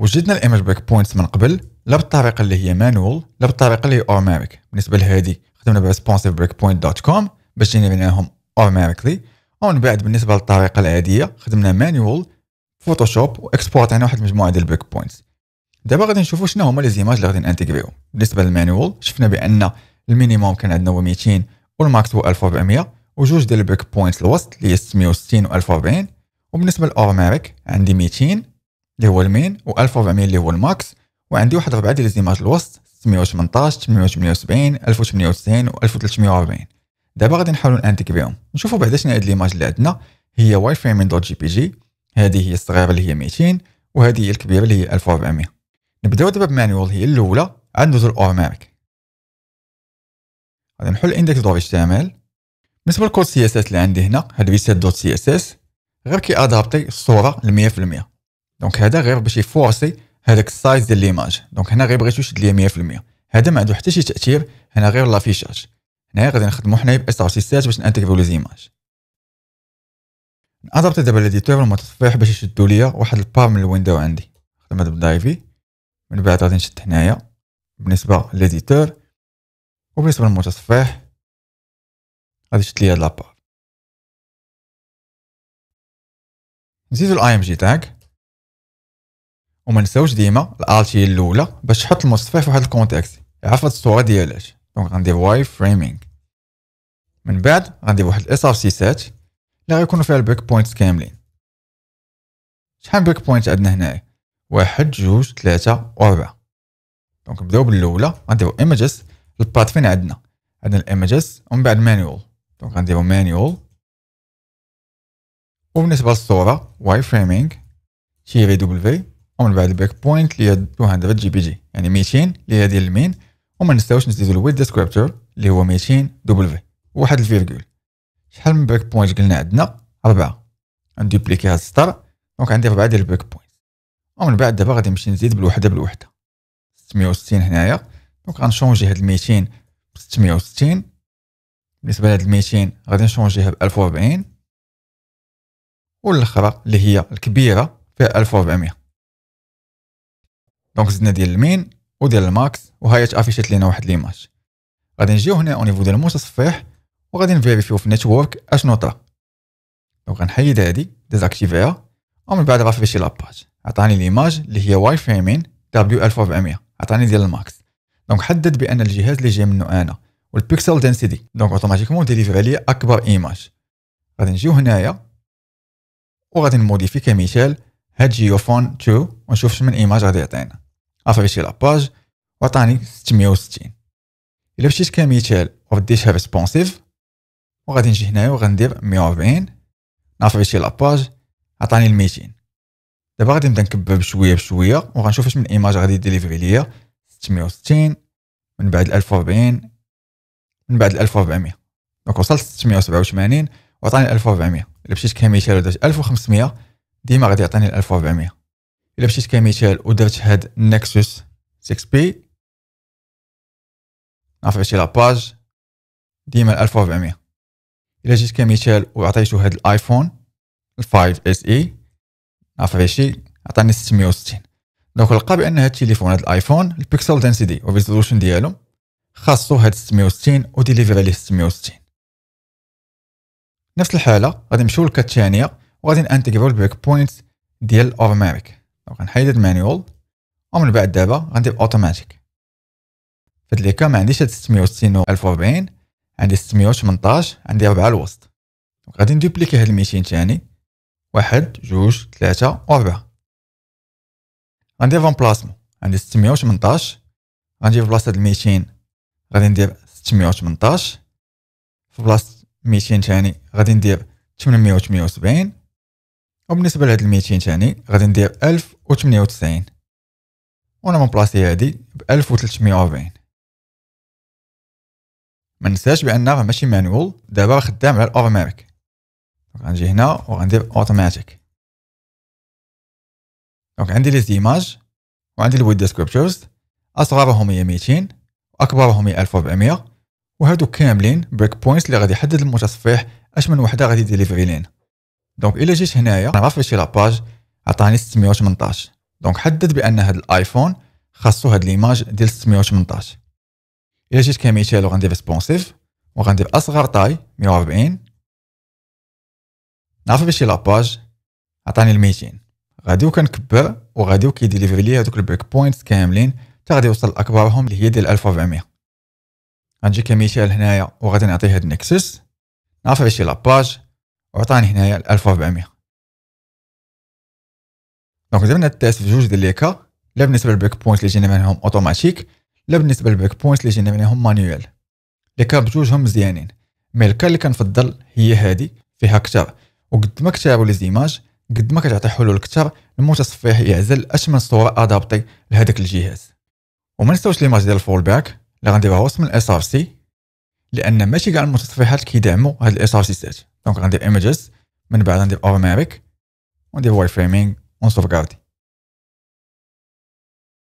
وجدنا الايمج بريك بوينتس من قبل لا بالطريقه اللي هي مانوال لا بالطريقه اللي هي اوتوماتيك بالنسبه لهذه خدمنا بريسبونسيف بريك بوينت دوت كوم باش جينيريناهم اوتوماتيكلي ومن بعد بالنسبه للطريقه العاديه خدمنا مانوال فوتوشوب واكسبورت على واحد المجموعه ديال البريك بوينتس دابا غادي نشوفوا شنو هما لي زيماج اللي غادي انتيغريو بالنسبه للمانوال شفنا بان المينيموم كان عندنا هو 200 والماكس هو 1400 وجوج ديال البريك بوينتس الوسط اللي هي 660 و 1040 وبالنسبه للاوتوماتيك عندي 200 اللي هو المين و1400 اللي هو الماكس وعندي واحد ربعه ديال الزيماج الوسط 618 878 1890 و 1340 دابا غادي نحاولوا نانتيك بهم نشوفوا بعدا شنو هاد ليماج اللي عندنا هي واي فريم دوت جي بي جي هذه هي الصغيره اللي هي 200 وهذه هي الكبيره اللي هي 1400 نبداو دابا بمانيوال هي الاولى غندوزو مارك غادي نحل اندكس دوت اتش تي ام ال بالنسبه للكود سي اس اس اللي عندي هنا هاد دوت سي اس اس غير كي ادابتي الصوره ل 100% دونك هذا غير باش يفورسي هذاك السايز ديال ليماج دونك هنا غير بغيتو يشد ليا 100% هذا ما عنده حتى شي تاثير هنا غير لافيشاج هنايا غادي نخدمو حنايا باس ار سي سات باش نانتيغريو لي زيماج نضبط دابا ليديتور المتصفح باش يشدو ليا واحد البار من الويندو عندي نخدم هذا بدايفي من بعد غادي نشد هنايا بالنسبه ليديتور وبالنسبه للمتصفيح غادي يشد ليا هاد لابار نزيدو الاي ام جي تاعك وما نساوش ديما الالتي الاولى باش تحط المصطفى في واحد الكونتكست يعرف الصوره ديالاش دونك غندير واي فريمينغ من بعد غندير واحد ار سي سات اللي غيكونوا فيها البريك بوينتس كاملين شحال بريك بوينت عندنا هنايا واحد جوج ثلاثة أربعة دونك نبداو بالأولى غنديرو ايمجز البات فين عندنا عندنا الايمجز ومن بعد مانيول دونك غنديرو مانيول وبالنسبة للصورة واي فريمينغ تيري دبليو ومن بعد البريك بوينت اللي هي 200 جي بي جي يعني 200 اللي هي ديال المين وما نساوش نزيدو الويد ديسكريبتور اللي هو 200 دبل في واحد الفيرغول شحال من بريك بوينت قلنا عندنا أربعة غندوبليكي هاد السطر دونك عندي أربعة ديال البريك بوينت ومن بعد دابا غادي نمشي نزيد بالوحدة بالوحدة 660 هنايا دونك غنشونجي هاد 200 ب 660 بالنسبة لهاد 200 غادي نشونجيها ب 1040 والاخرى اللي هي الكبيرة فيها 1400 دونك زدنا ديال المين وديال الماكس وهاي تافيشات لينا واحد ليماج غادي نجيو هنا او نيفو ديال المتصفح وغادي نفيريفيو في النيتورك اشنو طرا دونك غنحيد هادي ديزاكتيفيها ومن بعد غنفيشي لاباج عطاني ليماج اللي هي واي فريمين دبليو 1400 عطاني ديال الماكس دونك حدد بان الجهاز اللي جاي منه انا والبيكسل دنسيتي دونك اوتوماتيكمون ديليفري لي اكبر ايماج غادي نجيو هنايا وغادي نموديفي كمثال هاد جيوفون 2 ونشوف شمن ايماج غادي يعطينا رفعت لاباج وعطاني 660 الا مشيت كمثال وغديتها ريسبونسيف وغادي نجي هنايا وغندير 140 نرفع شي لاباج عطاني 200 دابا غادي نبدا نكبر بشويه بشويه وغنشوف اش من ايماج غادي ديليفري ليا 660 من بعد 1040 من بعد 1400 دونك وصلت 687 وعطاني 1400 الا مشيت كمثال ودرت 1500 ديما غادي يعطيني 1400 الا مشيت كمثال ودرت هاد نكسوس 6 بي لا باج ديما 1400 الا جيت كمثال وعطيتو هاد الايفون 5 اس اي رفعتي عطاني 660 دونك لقى بان هاد التليفون هاد الايفون البيكسل دنسيتي والريزولوشن ديالو خاصو هاد 660 وديليفري عليه 660 نفس الحاله غادي نمشيو للكات الثانيه وغادي نانتيغريو البريك بوينت ديال اورماريك غنحيد هاد المانيوال ومن بعد دابا غندير اوتوماتيك فهاد ليكا ما عنديش هاد 660 و 1040 عندي 618 عندي 4 الوسط دونك غادي ندوبليكي هاد الميتين تاني واحد جوج ثلاثة ربعة غندير فامبلاسمون بلاسمو عندي 618 غنجي في بلاصة هاد الميتين غادي ندير 618 في بلاصة ميتين تاني غادي ندير 878 وبالنسبه لهاد الميتين تاني غادي ندير ألف وثمانية وتسعين وانا مبلاصي هادي بألف وتلتمية وأربعين منساش بان راه ماشي مانوال دابا خدام على الاوتوماتيك غنجي هنا وغندير اوتوماتيك دونك عندي لي زيماج وعندي الويد ديسكريبتورز اصغرهم هي 200 واكبرهم هي 1400 وهادو كاملين بريك بوينتس اللي غادي يحدد المتصفح اش من وحده غادي ديليفري لينا دونك الا جيت هنايا نعرف باش لاباج عطاني 618 دونك حدد بان هاد الايفون خاصو هاد ليماج ديال 618 الا جيت كمثال وغندير ريسبونسيف وغندير اصغر طاي 140 نعرف بشي لاباج عطاني ال 200 غادي وكنكبر وغادي وكيديليفري لي هادوك البريك بوينتس كاملين حتى غادي يوصل لاكبرهم اللي هي ديال 1400 غنجي كمثال هنايا وغادي نعطي هاد نكسس نعرف بشي لاباج واعطاني هنا 1400 دونك التاس في جوج ديال ليكا لا بالنسبه للبريك بوينت اللي جينا منهم اوتوماتيك لا بالنسبه للبريك بوينت اللي جينا منهم مانيوال ليكا بجوجهم مزيانين مي الكا اللي كنفضل هي هادي فيها كتر وقد ما كتابوا لي زيماج قد ما كتعطي حلول كثر المتصفح يعزل اشمن صوره ادابتي لهذاك الجهاز وما نساوش ليماج ديال الفول باك اللي غنديروها وسط من الاس ار سي لان ماشي كاع المتصفحات كيدعموا هاد الاس ار سي سات دونك غندير ايمجز من بعد غندير اوتوماتيك وندير واير فريمينغ ونسوفغاردي